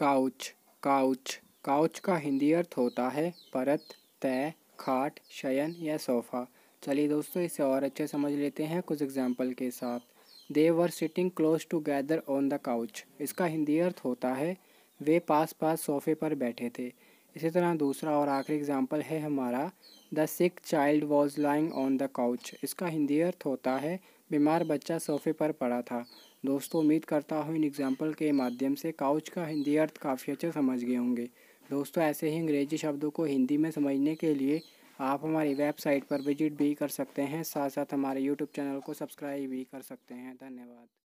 couch couch couch का हिंदी अर्थ होता है परत तय खाट शयन या सोफ़ा चलिए दोस्तों इसे और अच्छे समझ लेते हैं कुछ एग्जाम्पल के साथ they were sitting close together on the couch इसका हिंदी अर्थ होता है वे पास पास सोफे पर बैठे थे इसी तरह दूसरा और आखिरी एग्जाम्पल है हमारा the sick child was lying on the couch इसका हिंदी अर्थ होता है बीमार बच्चा सोफे पर पड़ा था दोस्तों उम्मीद करता हूँ इन एग्जाम्पल के माध्यम से काउच का हिंदी अर्थ काफ़ी अच्छा समझ गए होंगे दोस्तों ऐसे ही अंग्रेजी शब्दों को हिंदी में समझने के लिए आप हमारी वेबसाइट पर विजिट भी कर सकते हैं साथ साथ हमारे यूट्यूब चैनल को सब्सक्राइब भी कर सकते हैं धन्यवाद